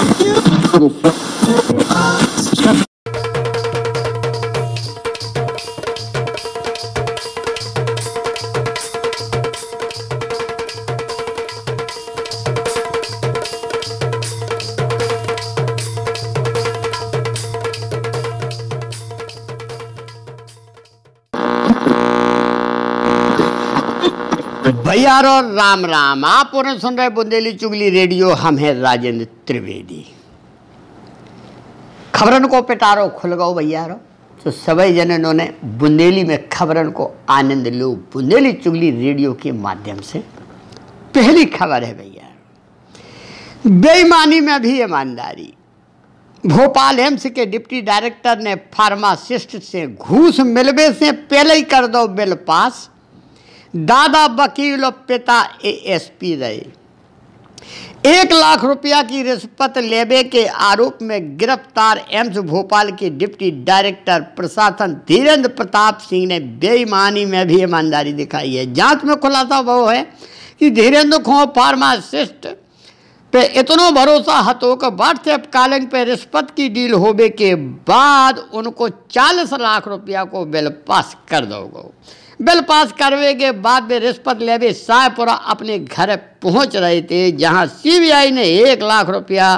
You. और राम राम आप और सुन रहे बुंदेली चुगली रेडियो हम हैं राजेंद्र त्रिवेदी खबरन को पिटारो खुल गो भैया रो तो सभी जन उन्होंने बुंदेली में खबरन को आनंद लो बुंदेली चुगली रेडियो के माध्यम से पहली खबर है भैया बेईमानी में भी ईमानदारी भोपाल एम्स के डिप्टी डायरेक्टर ने फार्मासिस्ट से घूस मिलवे से पहले ही कर दो बिल पास दादा वकील और पिता एएसपी रहे एक लाख रुपया की रिश्वत लेबे के आरोप में गिरफ्तार एम्स भोपाल के डिप्टी डायरेक्टर प्रशासन धीरेन्द्र प्रताप सिंह ने बेईमानी में भी ईमानदारी दिखाई है जांच में खुलासा वो है कि धीरेन्द्र खो फार्मासिस्ट पे इतना भरोसा हतो कि व्हाट्सएप कॉलिंग पे रिश्वत की डील होबे के बाद उनको चालीस लाख रुपया को बिल पास कर दोगे बिल पास करवे के बाद में रिश्वत लेवे सायपुरा अपने घर पहुंच रहे थे जहां सीबीआई ने एक लाख रुपया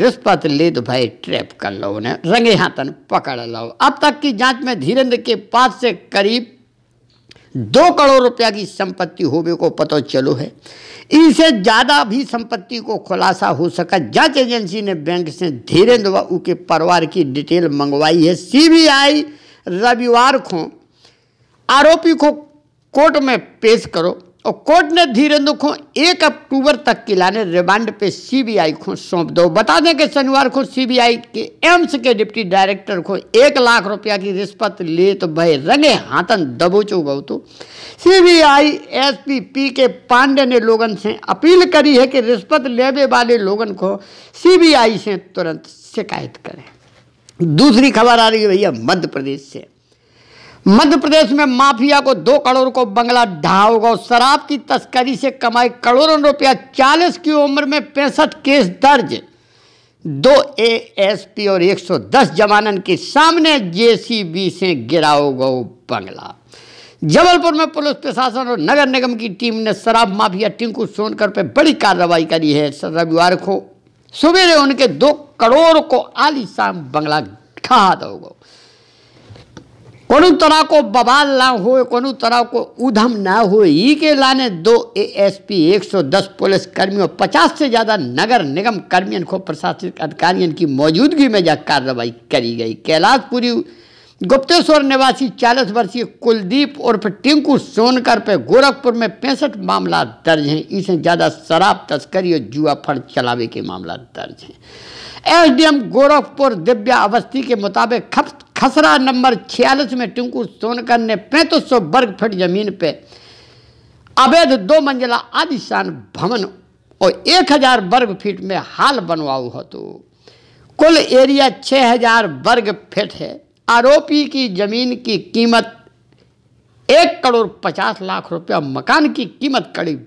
रिश्वत ले तो भाई ट्रैप कर लो उन्हें रंगे हाथन पकड़ लो अब तक की जांच में धीरेन्द्र के पास से करीब दो करोड़ रुपया की संपत्ति होवे को पता चलो है इससे ज़्यादा भी संपत्ति को खुलासा हो सका जांच एजेंसी ने बैंक से धीरेन्द्र व उनके परिवार की डिटेल मंगवाई है सीबीआई रविवार को आरोपी को कोर्ट में पेश करो और कोर्ट ने धीरेन्द्र को एक अक्टूबर तक की लाने रिमांड पे सीबीआई को सौंप दो बता दें कि शनिवार को सीबीआई के एम्स के डिप्टी डायरेक्टर को एक लाख रुपया की रिश्वत ले तो भय रंगे हाथन दबोचो गौ तो सीबीआई एसपी पी के पांडे ने लोगन से अपील करी है कि रिश्वत लेने वाले लोगन को सीबीआई से तुरंत शिकायत करें दूसरी खबर आ रही है भैया मध्य प्रदेश से मध्य प्रदेश में माफिया को दो करोड़ को बंगला ढहा होगा शराब की तस्करी से कमाए करोड़ों रुपया चालीस की उम्र में पैंसठ केस दर्ज दो एएसपी और 110 जवानन के सामने जेसीबी से गिराओ होगा बंगला जबलपुर में पुलिस प्रशासन और नगर निगम की टीम ने शराब माफिया टिंकू सोनकर पर बड़ी कार्रवाई करी है रविवार को सवेरे उनके दो करोड़ को आलीशान बंगला खा होगा को तरह को बवाल ना हो को तरह को उधम ना हो ई के लाने दो एएसपी 110 पुलिस कर्मियों 50 से ज़्यादा नगर निगम कर्मियों को प्रशासनिक अधिकारियों की मौजूदगी में जा कार्रवाई करी गई कैलाशपुरी गुप्तेश्वर निवासी 40 वर्षीय कुलदीप उर्फ टिंकू सोनकर पे गोरखपुर में पैंसठ मामला दर्ज हैं इसे ज़्यादा शराब तस्करी और जुआ फंड चलावे के मामला दर्ज हैं एसडीएम गोरखपुर दिव्या अवस्थी के मुताबिक खसरा नंबर छियालीस में टिंकू सोनकर ने पैंतीस सौ वर्ग फीट जमीन पे अवैध दो मंजिला आदिशान भवन और एक हजार वर्ग फीट में हाल बनवाऊ हो तो कुल एरिया छः हजार वर्ग फीट है आरोपी की जमीन की कीमत एक करोड़ पचास लाख रुपया मकान की कीमत करीब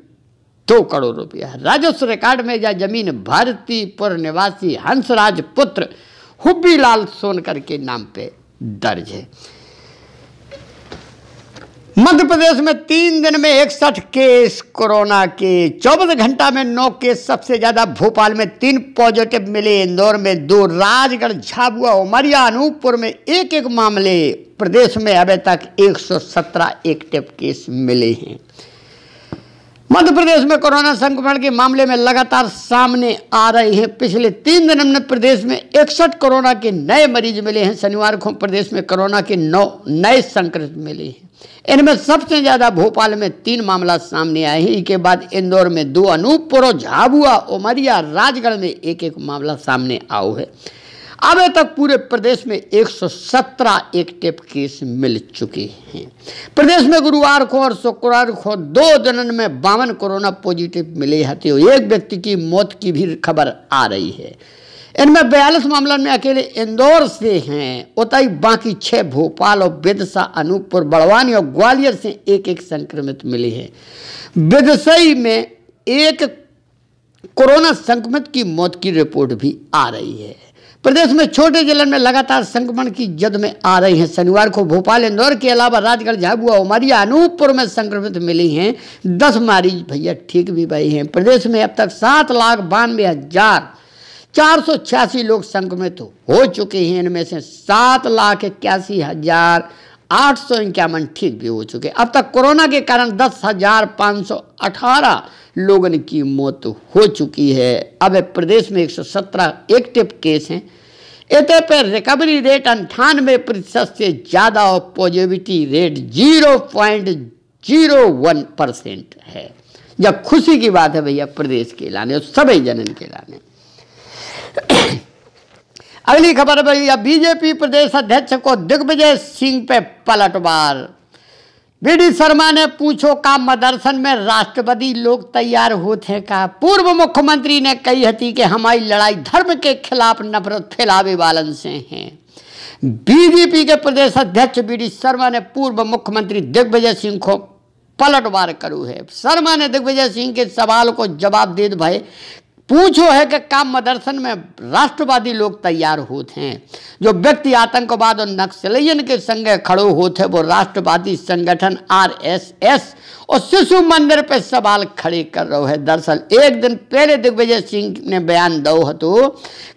दो करोड़ रुपया राजस्व रिकॉर्ड में यह जमीन भारतीपुर निवासी हंसराज पुत्र हुब्बीलाल सोनकर के नाम पे दर्ज है मध्य प्रदेश में तीन दिन में इकसठ केस कोरोना के चौबीस घंटा में नौ केस सबसे ज़्यादा भोपाल में तीन पॉजिटिव मिले इंदौर में दो राजगढ़ झाबुआ उमरिया अनूपपुर में एक एक मामले प्रदेश में अभी तक 117 एक्टिव केस मिले हैं मध्य प्रदेश में कोरोना संक्रमण के मामले में लगातार सामने आ रहे हैं पिछले तीन दिनों में प्रदेश में इकसठ कोरोना के नए मरीज मिले हैं शनिवार को प्रदेश में कोरोना के नौ नए संक्रमित मिले हैं इनमें सबसे ज़्यादा भोपाल में तीन मामला सामने आए हैं इसके बाद इंदौर में दो अनूपपुर झाबुआ उमरिया राजगढ़ में एक एक मामला सामने आओ है अब तक पूरे प्रदेश में 117 एक्टिव केस मिल चुके हैं प्रदेश में गुरुवार को और शुक्रवार को दो दिनों में बावन कोरोना पॉजिटिव मिले हैं तो एक व्यक्ति की मौत की भी खबर आ रही है इनमें बयालीस मामलों में अकेले इंदौर से हैं उतई बाकी छः भोपाल और बिदसा अनूपपुर बड़वानी और ग्वालियर से एक एक संक्रमित मिले हैं बिदसई में एक कोरोना संक्रमित की मौत की रिपोर्ट भी आ रही है प्रदेश में छोटे जिले में लगातार संक्रमण की जद में आ रही हैं शनिवार को भोपाल इंदौर के अलावा राजगढ़ झाबुआ उमरिया अनूपपुर में संक्रमित मिली हैं दस मरीज भैया ठीक भी भाई हैं प्रदेश में अब तक सात लाख बानवे हजार चार सौ छियासी लोग संक्रमित हो चुके हैं इनमें से सात लाख इक्यासी हजार आठ सौ इक्यावन ठीक भी हो चुके अब तक कोरोना के कारण दस हजार पाँच सौ अठारह लोगों की मौत हो चुकी है अब प्रदेश में 117 एक्टिव केस हैं इतने पर रिकवरी रेट अंठानवे प्रतिशत से ज़्यादा और positivity rate zero zero one percent है जब खुशी की बात है भैया प्रदेश के लाने और सभी जनन के लाने अगली खबर भैया बीजेपी प्रदेश अध्यक्ष को दिग्विजय सिंह पे पलटवार बी शर्मा ने पूछो का मदरसन में राष्ट्रपति लोग तैयार होते का पूर्व मुख्यमंत्री ने कही हती कि हमारी लड़ाई धर्म के खिलाफ नफरत फैलावे वालन से हैं बीजेपी के प्रदेश अध्यक्ष बी शर्मा ने पूर्व मुख्यमंत्री दिग्विजय सिंह को पलटवार करू है शर्मा ने दिग्विजय सिंह के सवाल को जवाब दे भाई पूछो है कि काम मदरसन में राष्ट्रवादी लोग तैयार होते हैं जो व्यक्ति आतंकवाद और नक्सलियन के संग खड़ो होते वो राष्ट्रवादी संगठन आरएसएस और शिशु मंदिर पे सवाल खड़े कर रहे हैं दरअसल एक दिन पहले दिग्विजय सिंह ने बयान दो तो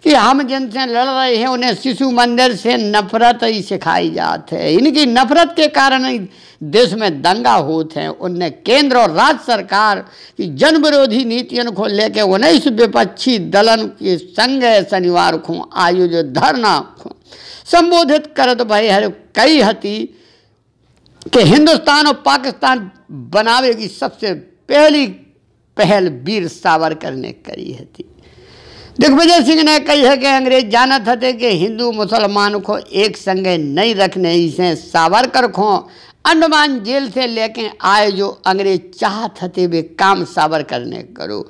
कि हम जिनसे लड़ रहे हैं उन्हें शिशु मंदिर से नफरत ही सिखाई जाते हैं इनकी नफरत के कारण ही देश में दंगा होते हैं उनने केंद्र और राज्य सरकार की जन विरोधी नीतियों को लेकर उन्नीस विपक्षी दलन के संग शनिवार को आयोजित धरना को संबोधित करत भाई हर कई हती कि हिंदुस्तान और पाकिस्तान बनावे की सबसे पहली पहल वीर सावरकर ने करी थी दिग्विजय सिंह ने कही है कि अंग्रेज जानत थे कि हिंदू मुसलमान को एक संगे नहीं रखने इसे सावरकर खो अंडमान जेल से लेके आए जो अंग्रेज चाहत थे वे काम सावरकर ने करो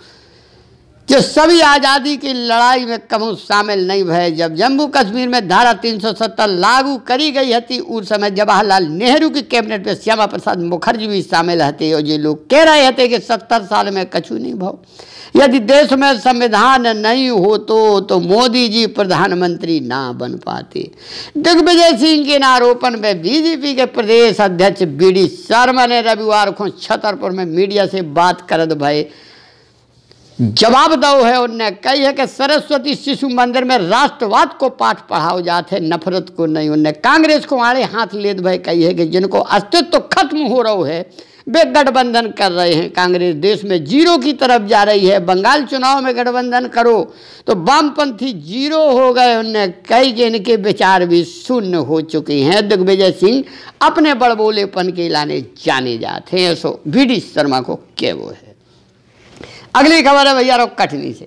जो सभी आज़ादी की लड़ाई में कम्युनिस्ट शामिल नहीं भय जब जम्मू कश्मीर में धारा 370 लागू करी गई थी उस समय जवाहरलाल नेहरू की कैबिनेट में श्यामा प्रसाद मुखर्जी भी शामिल थे और ये लोग कह रहे थे कि सत्तर साल में कछु नहीं भाव यदि देश में संविधान नहीं हो तो, तो मोदी जी प्रधानमंत्री ना बन पाते दिग्विजय सिंह के आरोपण में बीजेपी के प्रदेश अध्यक्ष बी डी शर्मा ने रविवार को छतरपुर में मीडिया से बात करत भाई जवाब दो है उनने कही है कि सरस्वती शिशु मंदिर में राष्ट्रवाद को पाठ पढ़ाओ जाते नफरत को नहीं उनने कांग्रेस को आड़े हाथ लेद भाई कही है कि जिनको अस्तित्व तो खत्म हो रहा है वे गठबंधन कर रहे हैं कांग्रेस देश में जीरो की तरफ जा रही है बंगाल चुनाव में गठबंधन करो तो वामपंथी जीरो हो गए उनने कई के इनके विचार भी शून्य हो चुके हैं दिग्विजय सिंह अपने बड़बोलेपन के लाने जाने जाते हैं सो वी डी शर्मा को क्या वो है अगली खबर है भैया कटनी से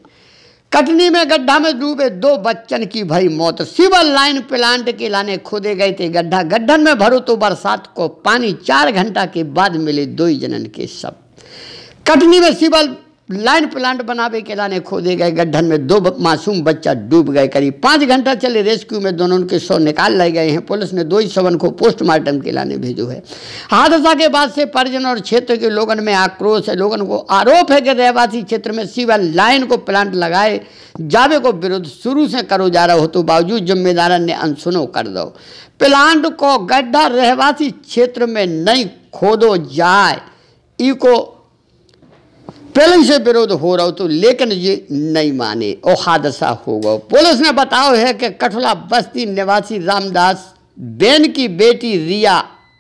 कटनी में गड्ढा में डूबे दो बच्चन की भाई मौत सिवल लाइन प्लांट के लाने खोदे गए थे गड्ढा गड्ढन में भरो तो बरसात को पानी चार घंटा के बाद मिले दो ही जनन के सब कटनी में सिवल लाइन प्लांट बनावे के लाने खोदे गए गड्ढन में दो मासूम बच्चा डूब गए करीब पाँच घंटा चले रेस्क्यू में दोनों के शव निकाल लाए गए हैं पुलिस ने दो ही शवन को पोस्टमार्टम के लाने भेजो है हादसा के बाद से परिजन और क्षेत्र के लोगों में आक्रोश है लोगों को आरोप है कि रहवासी क्षेत्र में सिवा लाइन को प्लांट लगाए जावे को विरोध शुरू से करो जा रहा हो तो बावजूद जिम्मेदार ने अनसुनो कर दो प्लांट को गड्ढा रहवासी क्षेत्र में नहीं खोदो जाए इको पहले से विरोध हो रहा हो तो लेकिन ये नहीं माने और हादसा होगा पुलिस ने बताओ है कि कठला बस्ती निवासी रामदास बेन की बेटी रिया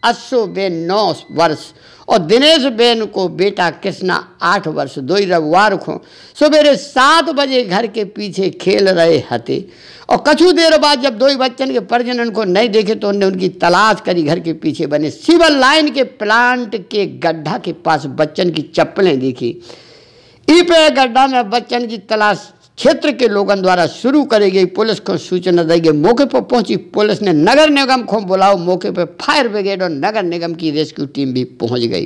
अस्सो बेन नौ वर्ष और दिनेश बेन को बेटा कृष्णा आठ वर्ष दो ही रविवार को सवेरे सात बजे घर के पीछे खेल रहे हते और कछु देर बाद जब दो ही बच्चन के प्रजनन को नहीं देखे तो उन्होंने उनकी तलाश करी घर के पीछे बने सिविल लाइन के प्लांट के गड्ढा के पास बच्चन की चप्पलें देखी ई पे गड्ढा में बच्चन की तलाश क्षेत्र के लोगों द्वारा शुरू करी गई पुलिस को सूचना दी गई मौके पर पहुंची पुलिस ने नगर निगम को बुलाओ मौके पर फायर ब्रिगेड और नगर निगम की रेस्क्यू टीम भी पहुंच गई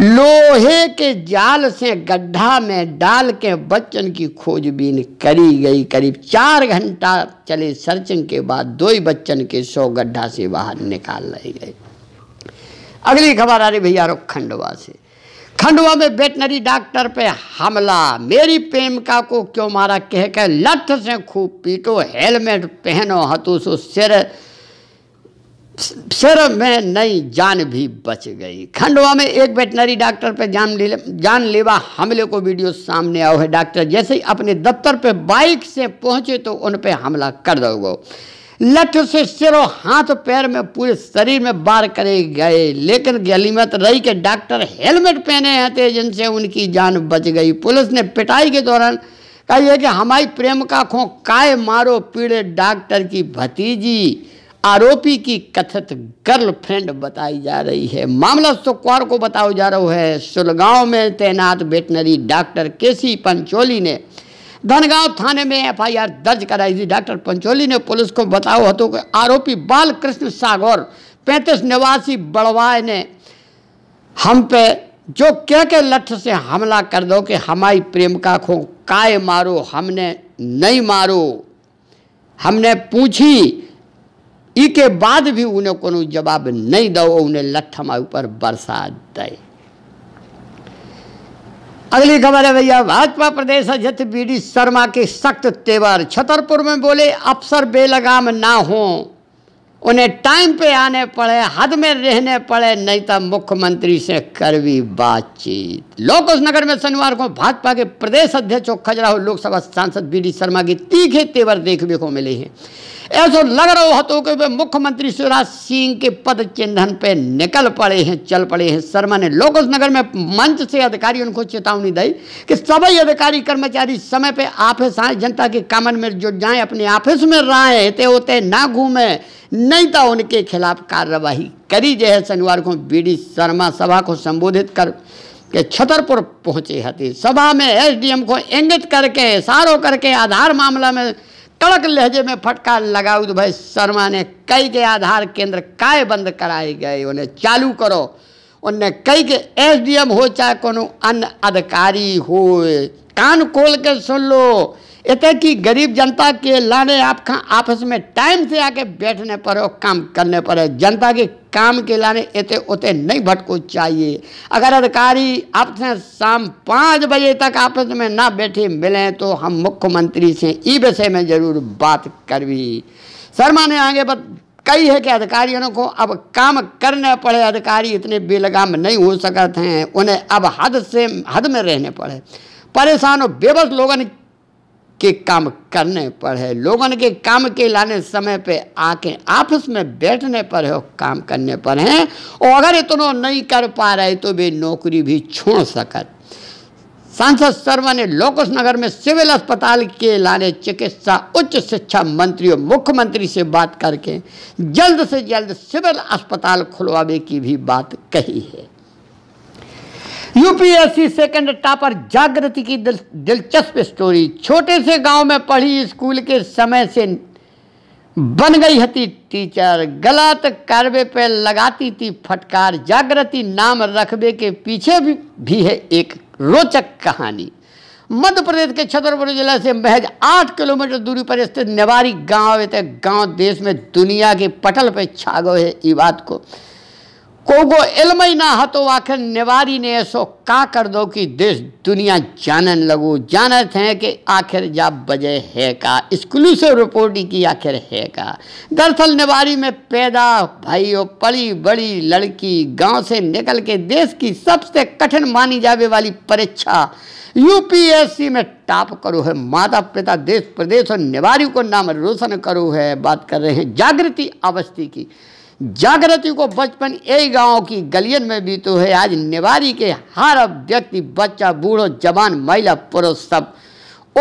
लोहे के जाल से गड्ढा में डाल के बच्चन की खोजबीन करी गई करीब चार घंटा चले सर्चिंग के बाद दो ही बच्चन के सौ गड्ढा से बाहर निकाल लाए गए अगली खबर आ रही भैया रुख खंडवा से खंडवा में वेटनरी डॉक्टर पे हमला मेरी प्रेमिका को क्यों मारा कह लठ से खूब पीटो हेलमेट पहनो हतुस सिर सिर में नई जान भी बच गई खंडवा में एक वेटनरी डॉक्टर पे जान जानलेवा हमले को वीडियो सामने आओ है डॉक्टर जैसे ही अपने दफ्तर पे बाइक से पहुंचे तो उन पे हमला कर दोगे लठ से सिरो हाथ पैर में पूरे शरीर में बार करे गए लेकिन गलीमत रही के डॉक्टर हेलमेट पहने थे जिनसे उनकी जान बच गई पुलिस ने पिटाई के दौरान कहा यह कि हमारी प्रेम का खो काय मारो पीड़े डॉक्टर की भतीजी आरोपी की कथित गर्लफ्रेंड बताई जा रही है मामला सुकौर को बताया जा रहा है सुलगांव में तैनात वेटनरी डॉक्टर के सी पंचोली ने धनगांव थाने में एफआईआर दर्ज कराई थी डॉक्टर पंचोली ने पुलिस को बताओ हतो कि आरोपी बालकृष्ण सागौर पैंतीस निवासी बड़वाए ने हम पे जो कह के लठ से हमला कर दो कि हमारी का खो काय मारो हमने नहीं मारो हमने पूछी ई के बाद भी उन्हें को जवाब नहीं दो उन्हें लठ हमारे ऊपर बरसा दे अगली खबर है भैया भाजपा प्रदेश अध्यक्ष बी डी शर्मा के सख्त तेवर छतरपुर में बोले अफसर बेलगाम ना हो उन्हें टाइम पे आने पड़े हद में रहने पड़े नहीं तो मुख्यमंत्री से करवी बातचीत लोकस नगर में शनिवार को भाजपा के प्रदेश अध्यक्ष खजराहो लोकसभा सांसद बी डी शर्मा की तीखे तेवर देखने को मिले हैं ऐसा लग रहा तो कि वे मुख्यमंत्री शिवराज सिंह के पद चिन्हन पे निकल पड़े हैं चल पड़े हैं शर्मा ने लोकस नगर में मंच से अधिकारी उनको चेतावनी दी कि सभी अधिकारी कर्मचारी समय पे ऑफिस आए जनता के कामन में जो जाएं अपने ऑफिस में रहें ते होते ना घूमें नहीं तो उनके खिलाफ कार्रवाई करी जय शनिवार को बी शर्मा सभा को संबोधित कर के छतरपुर पहुंचे हती सभा में एसडीएम को इंगित करके इशारों करके आधार मामला में कड़क लहजे में फटकार लगाऊ तो भाई शर्मा ने कई के आधार केंद्र काय बंद कराए गए उन्हें चालू करो उनने कई के एसडीएम हो चाहे कोनो अन्य अधिकारी हो कान खोल के सुन लो इतने कि गरीब जनता के लाने आप आपस में टाइम से आके बैठने पर और काम करने पर जनता के काम के लाने इतने उतने नहीं भटको चाहिए अगर अधिकारी आपसे शाम पाँच बजे तक आपस में ना बैठे मिलें तो हम मुख्यमंत्री से ई विषय में ज़रूर बात करवी शर्मा ने आगे बत कई है कि अधिकारियों को अब काम करने पड़े अधिकारी इतने बेलगाम नहीं हो सकते हैं उन्हें अब हद से हद में रहने पड़े परेशान और बेबस लोगों के काम करने पर है लोगों के काम के लाने समय पे आके आपस में बैठने पर है और काम करने पर है और अगर इतना नहीं कर पा रहे तो वे नौकरी भी छोड़ सकत सांसद शर्मा ने लोकस नगर में सिविल अस्पताल के लाने चिकित्सा उच्च शिक्षा मंत्री और मुख्यमंत्री से बात करके जल्द से जल्द सिविल अस्पताल खुलवाने की भी बात कही है यूपीएससी सेकंड टॉपर जागृति की दिल, दिलचस्प स्टोरी छोटे से गांव में पढ़ी स्कूल के समय से बन गई हती टीचर गलत कार्य पे लगाती थी फटकार जागृति नाम रखबे के पीछे भी, भी है एक रोचक कहानी मध्य प्रदेश के छतरपुर जिला से महज आठ किलोमीटर दूरी पर स्थित नेवारी गांव गांव देश में दुनिया के पटल पर छा गए है ये बात को कोगो કોગો એલમય ના आखिर निवारी ने ऐसो का कर दो कि देश दुनिया जानन लगो जानत हैं कि आखिर जा बजे है का एक्सक्लूसिव रिपोर्टिंग की आखिर है का दरअसल निवारी में पैदा भाई और पड़ी बड़ी लड़की गांव से निकल के देश की सबसे कठिन मानी जावे वाली परीक्षा यूपीएससी में टॉप करो है माता पिता देश प्रदेश और निवारी को नाम रोशन करो है बात कर रहे हैं जागृति अवस्थी की जागृति को बचपन यही गांव की गलियन में भी तो है आज निवारी के हर व्यक्ति बच्चा बूढ़ो जवान महिला पुरुष सब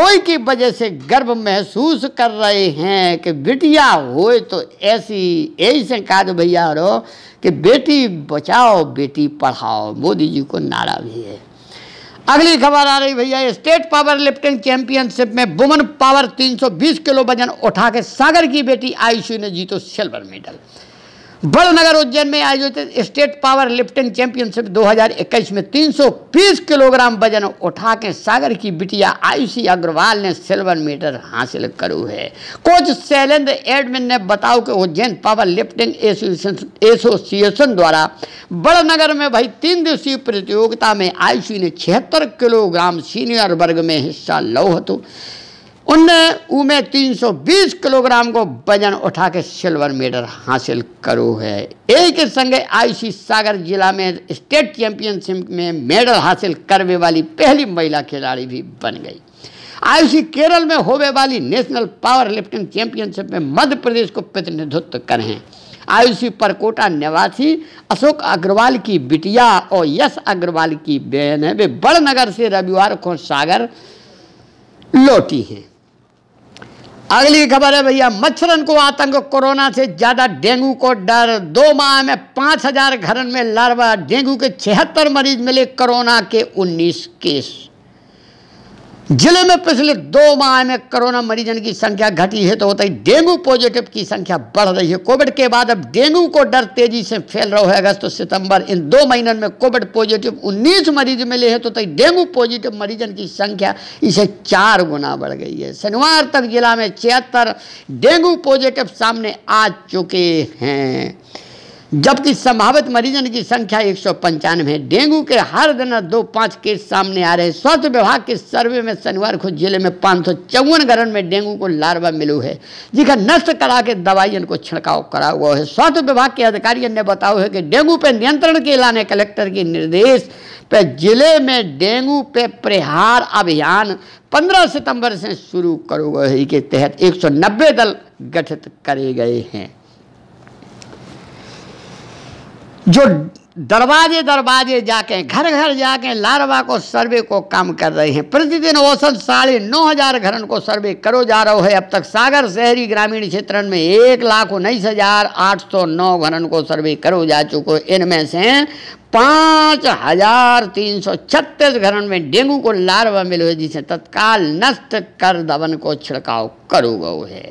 ओई की वजह से गर्व महसूस कर रहे हैं कि बिटिया होए तो ऐसी यही से कहा तो भैया रो कि बेटी बचाओ बेटी पढ़ाओ मोदी जी को नारा भी है अगली खबर आ रही भैया स्टेट पावर लिफ्टिंग चैंपियनशिप में वुमन पावर 320 किलो वजन उठा के सागर की बेटी आयुषी ने जीतो सिल्वर मेडल बड़नगर उज्जैन में आयोजित स्टेट पावर लिफ्टिंग चैंपियनशिप 2021 में 320 किलोग्राम वजन उठा के सागर की बिटिया आयुषी अग्रवाल ने सिल्वर मीटर हासिल करू है कोच शैलेंद्र एडमिन ने बताओ कि उज्जैन पावर लिफ्टिंग एसोसिएशन द्वारा बड़नगर में भाई तीन दिवसीय प्रतियोगिता में आयुषी ने छिहत्तर किलोग्राम सीनियर वर्ग में हिस्सा लौह तो उनने उमे 320 किलोग्राम को वजन उठा के सिल्वर मेडल हासिल करो है एक संगे आईसी सागर जिला में स्टेट चैंपियनशिप में मेडल हासिल करने वाली पहली महिला खिलाड़ी भी बन गई आयुषी केरल में होवे वाली नेशनल पावर लिफ्टिंग चैंपियनशिप में मध्य प्रदेश को प्रतिनिधित्व करें आयुषी परकोटा निवासी अशोक अग्रवाल की बिटिया और यश अग्रवाल की बहन है वे बड़नगर से रविवार को सागर लौटी हैं अगली खबर है भैया मच्छरन को आतंक कोरोना से ज़्यादा डेंगू को डर दो माह में पाँच हजार घरन में लार्वा डेंगू के छिहत्तर मरीज मिले कोरोना के उन्नीस केस जिले में पिछले दो माह में कोरोना मरीजन की संख्या घटी है तो होता ही डेंगू पॉजिटिव की संख्या बढ़ रही है कोविड के बाद अब डेंगू को डर तेजी से फैल रहा है अगस्त सितंबर इन दो महीनों में कोविड पॉजिटिव 19 मरीज मिले हैं तो तई डेंगू पॉजिटिव मरीजन की संख्या इसे चार गुना बढ़ गई है शनिवार तक जिला में छिहत्तर डेंगू पॉजिटिव सामने आ चुके हैं जबकि संभावित मरीजन की संख्या एक सौ पंचानवे है डेंगू के हर दिन दो पाँच केस सामने आ रहे स्वास्थ्य विभाग के सर्वे में शनिवार को जिले में पाँच सौ चौवन घरन में डेंगू को लार्वा मिलू है जिका नष्ट करा के दवाई को छिड़काव करा हुआ है स्वास्थ्य विभाग के अधिकारियों ने बताओ है कि डेंगू पर नियंत्रण के लाने कलेक्टर के निर्देश पे जिले में डेंगू पे प्रहार अभियान 15 सितंबर से शुरू करो गए के तहत 190 दल गठित करे गए हैं जो दरवाजे दरवाजे जाके घर घर जाके लारवा को सर्वे को काम कर रहे हैं प्रतिदिन औसत साढ़े नौ हजार घरन को सर्वे करो जा रहो है अब तक सागर शहरी ग्रामीण क्षेत्र में एक लाख उन्नीस हजार आठ सौ नौ घरन को सर्वे करो जा चुको इनमें से पाँच हजार तीन सौ छत्तीस घरन में डेंगू को लार्वा मिले हुए जिसे तत्काल नष्ट कर दवन को छिड़काव करो गौ है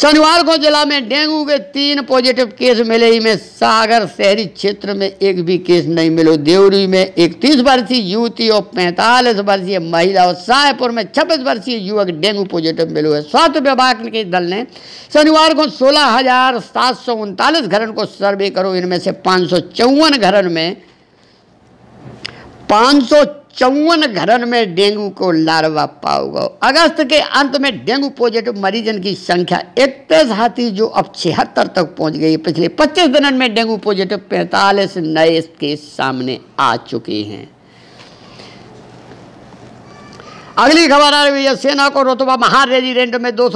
शनिवार को जिला में डेंगू के तीन पॉजिटिव केस मिले ही में सागर शहरी क्षेत्र में एक भी केस नहीं मिलो देवरी में इकतीस वर्षीय युवती और पैंतालीस वर्षीय महिला और शाहपुर में छब्बीस वर्षीय युवक डेंगू पॉजिटिव मिले हुए स्वास्थ्य विभाग के दल ने शनिवार को सोलह हजार सात सौ उनतालीस घरों को सर्वे करो इनमें से पाँच सौ चौवन घरों में पाँच सौ चौवन घरन में डेंगू को लार्वा पाओगो अगस्त के अंत में डेंगू पॉजिटिव मरीजन की संख्या इकतीस हाथी जो अब छिहत्तर तक पहुंच गई पिछले 25 दिन में डेंगू पॉजिटिव पैंतालीस नए केस सामने आ चुके हैं अगली खबर आ रही है सेना को रोतबा महार रेजिडेंट में दो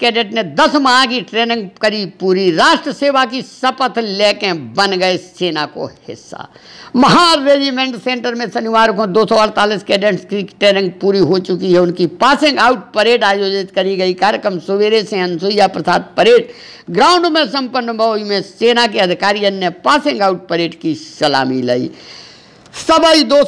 कैडेट ने 10 माह की ट्रेनिंग करी पूरी राष्ट्र सेवा की शपथ लेके बन गए सेना को हिस्सा महार रेजिमेंट सेंटर में शनिवार को दो कैडेट्स की ट्रेनिंग पूरी हो चुकी है उनकी पासिंग आउट परेड आयोजित करी गई कार्यक्रम सवेरे से अनुसुईया प्रसाद परेड ग्राउंड में संपन्न हुई में सेना के अधिकारी ने पासिंग आउट परेड की सलामी लाई सभी दो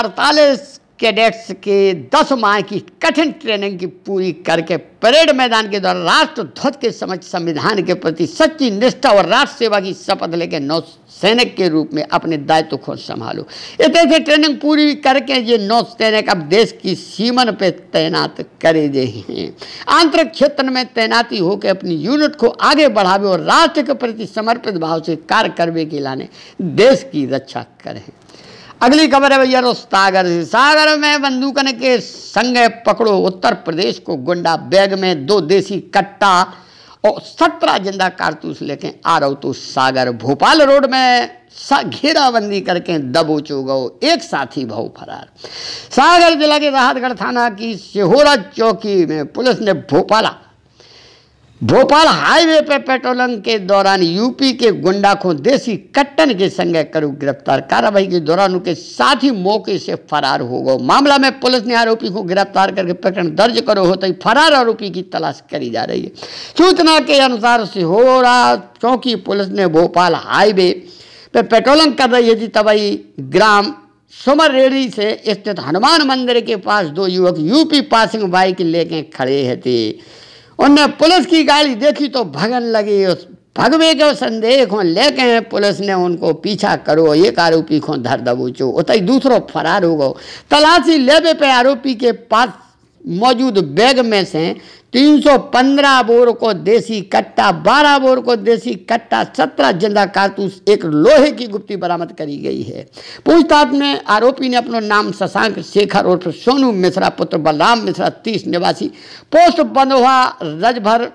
अड़तालीस कैडेट्स के दस माह की कठिन ट्रेनिंग की पूरी करके परेड मैदान के द्वारा राष्ट्र ध्वज के समक्ष संविधान के प्रति सच्ची निष्ठा और राष्ट्र सेवा की शपथ लेकर नौसैनिक के रूप में अपने दायित्व को संभालो इतने से ट्रेनिंग पूरी करके ये नौसैनिक अब देश की सीमन पर तैनात करे गए हैं आंतरिक क्षेत्र में तैनाती होकर अपनी यूनिट को आगे बढ़ावे और राष्ट्र के प्रति समर्पित भाव से कार्य करवे के लाने देश की रक्षा करें अगली खबर है भैया सागर से सागर में बंदूकन के संग पकड़ो उत्तर प्रदेश को गुंडा बैग में दो देसी कट्टा और सत्रह जिंदा कारतूस लेके आ रहा तो सागर भोपाल रोड में घेराबंदी करके दबोचो गो एक साथी भाव फरार सागर जिला के राहतगढ़ थाना की सिहोरा चौकी में पुलिस ने भोपाला भोपाल हाईवे पर पेट्रोलिंग के दौरान यूपी के गुंडाखों देसी कट्टन के संग करू गिरफ्तार कार्रवाई के दौरान उनके साथ ही मौके से फरार हो गए मामला में पुलिस ने आरोपी को गिरफ्तार करके प्रकरण दर्ज करो होते ही फरार आरोपी की तलाश करी जा रही है सूचना के अनुसार सिहोरा चौकी पुलिस ने भोपाल हाईवे पर पेट्रोलिंग कर रही है तबई ग्राम सुमर रेडी से स्थित हनुमान मंदिर के पास दो युवक यूपी पासिंग बाइक लेके खड़े थे उनने पुलिस की गाड़ी देखी तो भगन लगी उस भगवे के संदेह खो लेके पुलिस ने उनको पीछा करो एक आरोपी को धर दबूचो उत दूसरो फरार हो गो तलाशी लेबे पे आरोपी के पास मौजूद बैग में से 315 बोर को देसी कट्टा 12 बोर को देसी कट्टा 17 जिंदा कारतूस एक लोहे की गुप्ती बरामद करी गई है पूछताछ में आरोपी ने अपना नाम शशांक शेखर उर्फ सोनू मिश्रा पुत्र बलराम मिश्रा तीस निवासी पोस्ट बंदोहा रजभर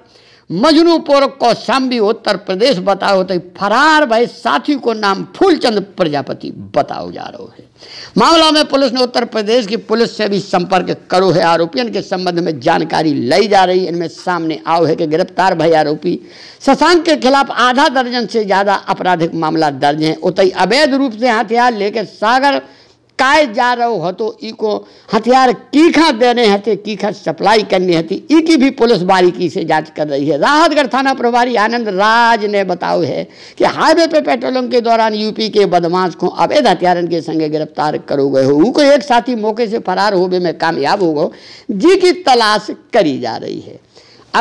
मजनूपुर कौशाम्बी उत्तर प्रदेश बताओ तो फरार भाई साथी को नाम फूलचंद प्रजापति बताओ जा रहे है मामला में पुलिस ने उत्तर प्रदेश की पुलिस से भी संपर्क करो है आरोपियों के संबंध में जानकारी लाई जा रही इनमें सामने आओ है कि गिरफ्तार भाई आरोपी शशांक के खिलाफ आधा दर्जन से ज़्यादा आपराधिक मामला दर्ज है उतई अवैध रूप से हथियार लेकर सागर काय जा रहो हो तो ई को हथियार कीखा देने हते कीखा सप्लाई करनी हती ई की भी पुलिस बारीकी से जांच कर रही है राहतगढ़ थाना प्रभारी आनंद राज ने बताओ है कि हाईवे पे पेट्रोलिंग के दौरान यूपी के बदमाश को अवैध हथियारन के संगे गिरफ्तार करो गए हो उनको एक साथी मौके से फरार होबे में कामयाब हो गो जी की तलाश करी जा रही है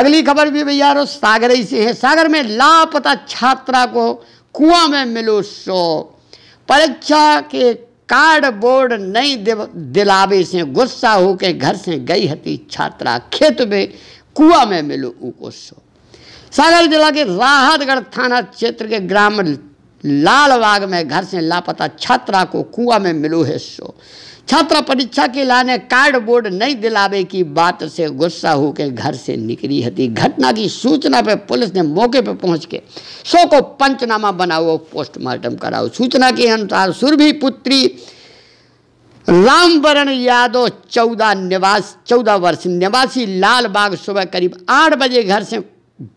अगली खबर भी भैया सागर ही से है सागर में लापता छात्रा को कुआं में मिलो सो परीक्षा के कार्ड बोर्ड नहीं दिलावे से गुस्सा होके घर से गई हती छात्रा खेत में कुआ में मिलो ऊको सो सागर जिला के राहतगढ़ थाना क्षेत्र के ग्राम लालबाग में घर से लापता छात्रा को कुआ में मिलो है सो छात्र परीक्षा के लाने कार्ड बोर्ड नहीं दिलावे की बात से गुस्सा होकर घर से निकली हती घटना की सूचना पे पुलिस ने मौके पर पहुंच के शो को पंचनामा बनाओ पोस्टमार्टम कराओ सूचना के अनुसार सुरभि पुत्री रामवरण यादव चौदह निवास चौदह वर्ष निवासी लाल बाग सुबह करीब आठ बजे घर से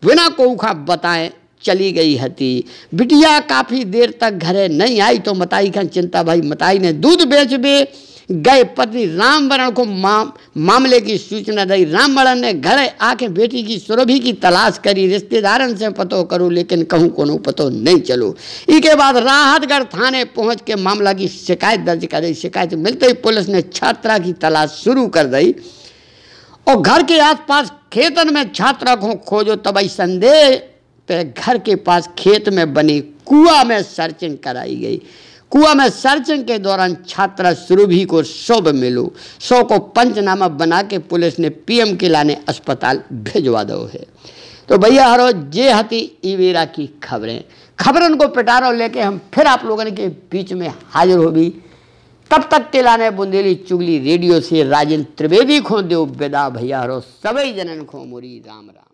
बिना कोखा बताएं चली गई हती बिटिया काफ़ी देर तक घरे नहीं आई तो मताई खान चिंता भाई मताई ने दूध बेच बे गए पत्नी रामवरण को माम, मामले की सूचना दी रामवरण ने घर आके बेटी की सुरभि की तलाश करी रिश्तेदारन से पतो करूँ लेकिन कहूँ को पतो नहीं चलो इसके बाद राहतगढ़ थाने पहुँच के मामला की शिकायत दर्ज दी शिकायत मिलते ही पुलिस ने छात्रा की तलाश शुरू कर दी और घर के आसपास खेतन में छात्रा को खोजो तब संदेह पे तो घर के पास खेत में बनी कुआ में सर्चिंग कराई गई कुआ में सर्चिंग के दौरान छात्रा सुरभि को शव मिलो शव को पंचनामा बना के पुलिस ने पीएम के लाने अस्पताल भिजवा दो है तो भैया हरो जे हती ईवेरा की खबरें खबरन को पिटारो लेके हम फिर आप लोगों के बीच में हाजिर होगी तब तक लाने बुंदेली चुगली रेडियो से राजेंद्र त्रिवेदी खो देव विदा भैया हरो सबई जनन खो मोरी राम राम